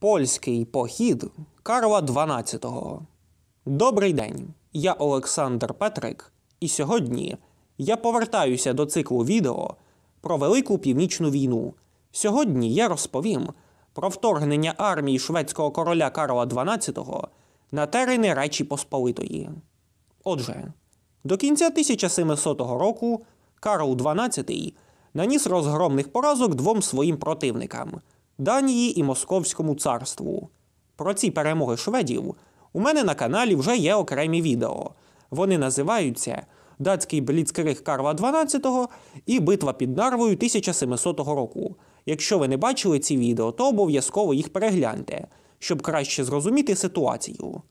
Польський похід Карла XII. Добрий день! Я Олександр Петрик, і сьогодні я повертаюся до циклу відео про Велику Північну війну. Сьогодні я розповім про вторгнення армії шведського короля Карла XII на терени Речі Посполитої. Отже, до кінця 1700 року Карл XII наніс розгромних поразок двом своїм противникам. Данії і Московському царству. Про ці перемоги шведів у мене на каналі вже є окремі відео. Вони називаються Датський бліцкриг Карла XII і Битва під Нарвою 1700 року. Якщо ви не бачили ці відео, то обов'язково їх перегляньте, щоб краще зрозуміти ситуацію.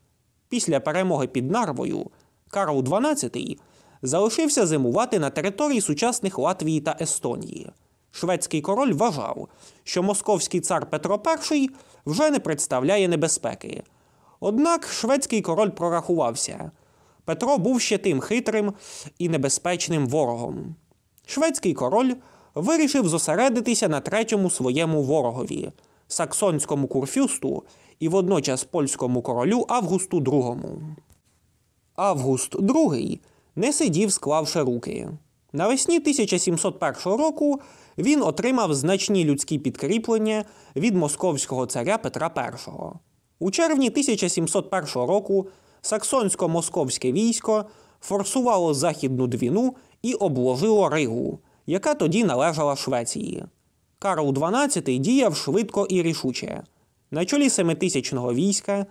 Після перемоги під Нарвою Карл XII залишився зимувати на території сучасних Латвії та Естонії шведський король вважав, що московський цар Петро І вже не представляє небезпеки. Однак шведський король прорахувався. Петро був ще тим хитрим і небезпечним ворогом. Шведський король вирішив зосередитися на третьому своєму ворогові, саксонському курфюсту і водночас польському королю Августу II. Август II не сидів, склавши руки. Навесні 1701 року він отримав значні людські підкріплення від московського царя Петра І. У червні 1701 року саксонсько-московське військо форсувало Західну двіну і обложило Ригу, яка тоді належала Швеції. Карл XII діяв швидко і рішуче. На чолі семитисячного війська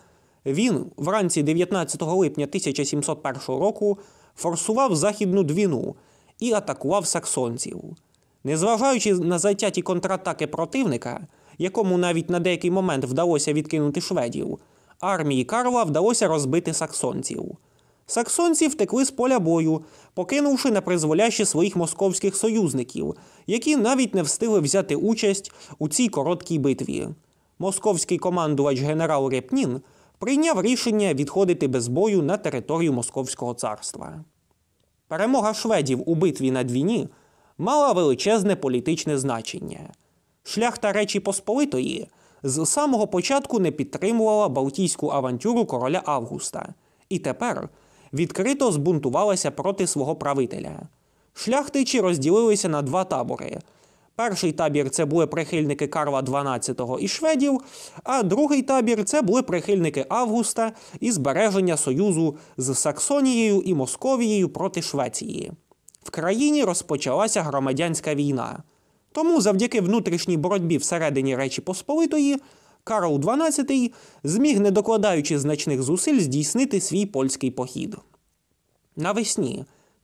він вранці 19 липня 1701 року форсував Західну двіну і атакував саксонців. Незважаючи на затяті контратаки противника, якому навіть на деякий момент вдалося відкинути шведів, армії Карла вдалося розбити саксонців. Саксонці втекли з поля бою, покинувши напризволяще своїх московських союзників, які навіть не встигли взяти участь у цій короткій битві. Московський командувач генерал Репнін прийняв рішення відходити без бою на територію Московського царства. Перемога шведів у битві на двіні мала величезне політичне значення. Шляхта Речі Посполитої з самого початку не підтримувала Балтійську авантюру короля Августа і тепер відкрито збунтувалася проти свого правителя. Шляхтичі розділилися на два табори. Перший табір це були прихильники Карла XII і шведів, а другий табір це були прихильники Августа і збереження союзу з Саксонією і Московією проти Швеції. В країні розпочалася громадянська війна. Тому завдяки внутрішній боротьбі всередині Речі Посполитої Карл XII зміг, не докладаючи значних зусиль, здійснити свій польський похід. Навесні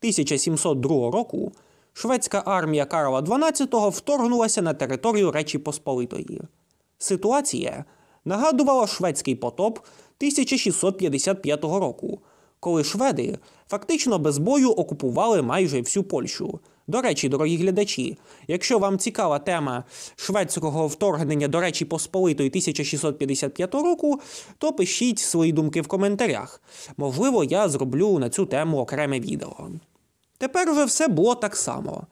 1702 року шведська армія Карла XII вторгнулася на територію Речі Посполитої. Ситуація нагадувала шведський потоп 1655 року, коли шведи фактично без бою окупували майже всю Польщу. До речі, дорогі глядачі, якщо вам цікава тема шведського вторгнення до Речі Посполитої 1655 року, то пишіть свої думки в коментарях. Можливо, я зроблю на цю тему окреме відео. Тепер уже все було так само.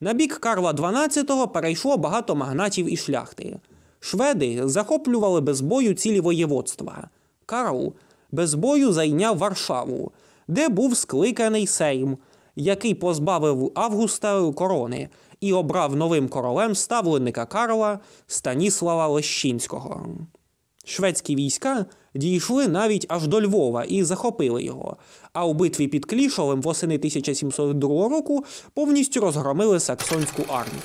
На бік Карла XII перейшло багато магнатів і шляхти. Шведи захоплювали без бою цілі воєводства. Карл без бою зайняв Варшаву, де був скликаний Сейм, який позбавив Августа корони і обрав новим королем ставленника Карла Станіслава Лещинського. Шведські війська дійшли навіть аж до Львова і захопили його. А у битві під Клішовим восени 1702 року повністю розгромили саксонську армію.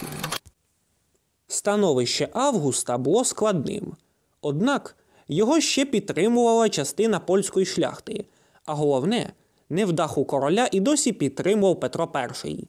Становище Августа було складним. Однак його ще підтримувала частина польської шляхти, а головне, невдаху короля і досі підтримував Петро І.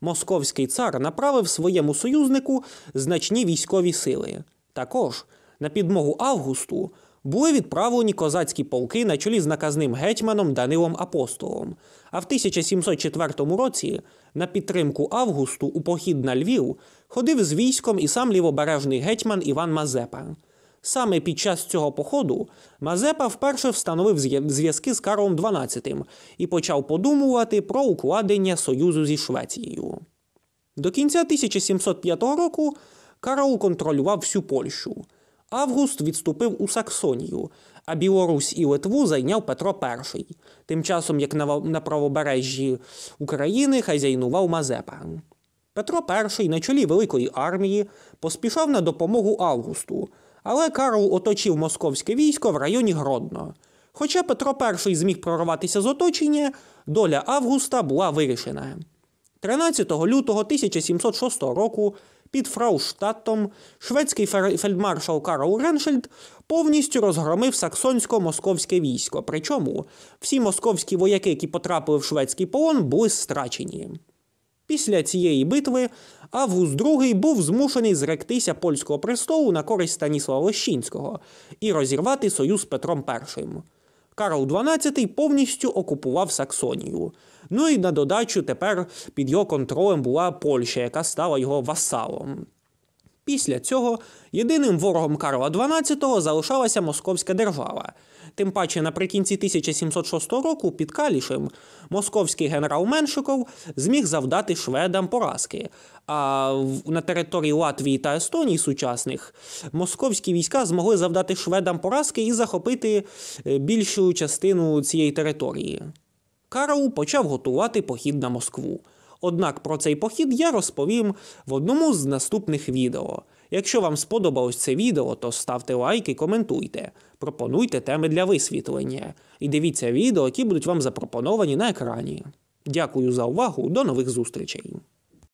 Московський цар направив своєму союзнику значні військові сили. Також на підмогу Августу були відправлені козацькі полки на чолі з наказним гетьманом Данилом Апостолом. А в 1704 році на підтримку Августу у похід на Львів ходив з військом і сам лівобережний гетьман Іван Мазепа. Саме під час цього походу Мазепа вперше встановив зв'язки з Карлом XII і почав подумувати про укладення союзу зі Швецією. До кінця 1705 року Карл контролював всю Польщу. Август відступив у Саксонію, а Білорусь і Литву зайняв Петро І, тим часом як на правобережжі України хазяйнував Мазепа. Петро І на чолі Великої армії поспішав на допомогу Августу, але Карл оточив московське військо в районі Гродно. Хоча Петро І зміг прорватися з оточення, доля Августа була вирішена. 13 лютого 1706 року під Фрауштаттом шведський фельдмаршал Карл Реншельд повністю розгромив саксонсько-московське військо. Причому всі московські вояки, які потрапили в шведський полон, були страчені. Після цієї битви Август II був змушений зректися польського престолу на користь Станіслава Лещинського і розірвати союз з Петром І. Карл XII повністю окупував Саксонію. Ну і на додачу тепер під його контролем була Польща, яка стала його васалом. Після цього єдиним ворогом Карла XII залишалася Московська держава. Тим паче, наприкінці 1706 року під Калішем московський генерал Меншиков зміг завдати шведам поразки. А на території Латвії та Естонії сучасних московські війська змогли завдати шведам поразки і захопити е, більшу частину цієї території. Карл почав готувати похід на Москву. Однак про цей похід я розповім в одному з наступних відео. Якщо вам сподобалось це відео, то ставте лайки, коментуйте, пропонуйте теми для висвітлення. І дивіться відео, які будуть вам запропоновані на екрані. Дякую за увагу, до нових зустрічей!